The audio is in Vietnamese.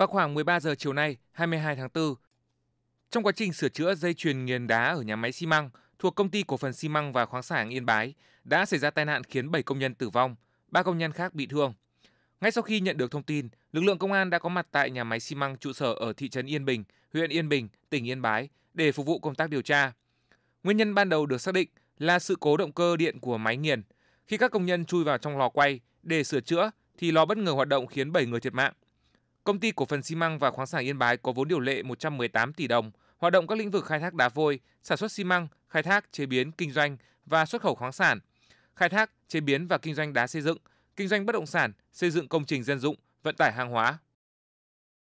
Vào khoảng 13 giờ chiều nay, 22 tháng 4, trong quá trình sửa chữa dây chuyền nghiền đá ở nhà máy xi măng thuộc công ty cổ phần xi măng và khoáng sản Yên Bái đã xảy ra tai nạn khiến 7 công nhân tử vong, 3 công nhân khác bị thương. Ngay sau khi nhận được thông tin, lực lượng công an đã có mặt tại nhà máy xi măng trụ sở ở thị trấn Yên Bình, huyện Yên Bình, tỉnh Yên Bái để phục vụ công tác điều tra. Nguyên nhân ban đầu được xác định là sự cố động cơ điện của máy nghiền. Khi các công nhân chui vào trong lò quay để sửa chữa thì lò bất ngờ hoạt động khiến 7 người thiệt mạng, Công ty cổ phần xi măng và khoáng sản Yên Bái có vốn điều lệ 118 tỷ đồng, hoạt động các lĩnh vực khai thác đá vôi, sản xuất xi măng, khai thác, chế biến, kinh doanh và xuất khẩu khoáng sản, khai thác, chế biến và kinh doanh đá xây dựng, kinh doanh bất động sản, xây dựng công trình dân dụng, vận tải hàng hóa,